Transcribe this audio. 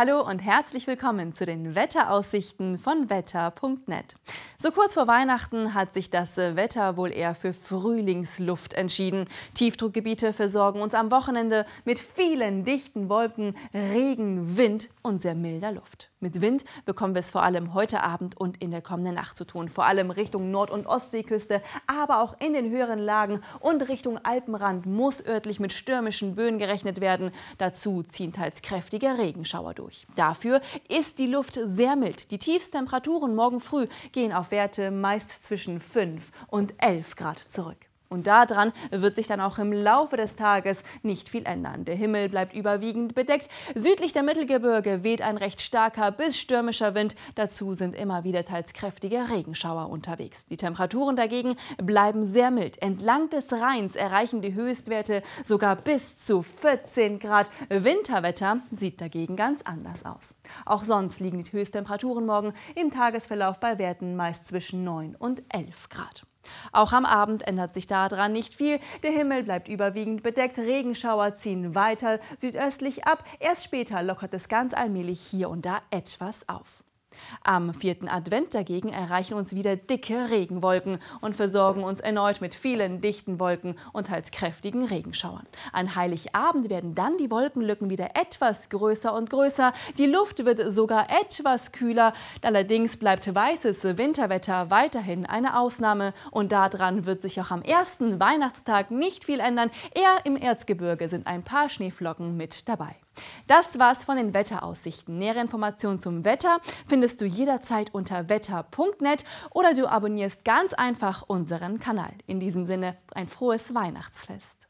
Hallo und herzlich willkommen zu den Wetteraussichten von wetter.net. So kurz vor Weihnachten hat sich das äh, Wetter wohl eher für Frühlingsluft entschieden. Tiefdruckgebiete versorgen uns am Wochenende mit vielen dichten Wolken, Regen, Wind und sehr milder Luft. Mit Wind bekommen wir es vor allem heute Abend und in der kommenden Nacht zu tun, vor allem Richtung Nord- und Ostseeküste, aber auch in den höheren Lagen und Richtung Alpenrand muss örtlich mit stürmischen Böen gerechnet werden. Dazu ziehen teils kräftige Regenschauer durch durch. Dafür ist die Luft sehr mild. Die Tiefstemperaturen morgen früh gehen auf Werte meist zwischen 5 und 11 Grad zurück. Und daran wird sich dann auch im Laufe des Tages nicht viel ändern. Der Himmel bleibt überwiegend bedeckt. Südlich der Mittelgebirge weht ein recht starker bis stürmischer Wind. Dazu sind immer wieder teils kräftige Regenschauer unterwegs. Die Temperaturen dagegen bleiben sehr mild. Entlang des Rheins erreichen die Höchstwerte sogar bis zu 14 Grad. Winterwetter sieht dagegen ganz anders aus. Auch sonst liegen die Höchsttemperaturen morgen im Tagesverlauf bei Werten meist zwischen 9 und 11 Grad. Auch am Abend ändert sich daran nicht viel. Der Himmel bleibt überwiegend bedeckt, Regenschauer ziehen weiter südöstlich ab. Erst später lockert es ganz allmählich hier und da etwas auf. Am vierten Advent dagegen erreichen uns wieder dicke Regenwolken und versorgen uns erneut mit vielen dichten Wolken und teils kräftigen Regenschauern. An Heiligabend werden dann die Wolkenlücken wieder etwas größer und größer. Die Luft wird sogar etwas kühler. Allerdings bleibt weißes Winterwetter weiterhin eine Ausnahme. Und daran wird sich auch am ersten Weihnachtstag nicht viel ändern. Eher im Erzgebirge sind ein paar Schneeflocken mit dabei. Das war's von den Wetteraussichten. Nähere Informationen zum Wetter findest du jederzeit unter wetter.net oder du abonnierst ganz einfach unseren Kanal. In diesem Sinne ein frohes Weihnachtsfest.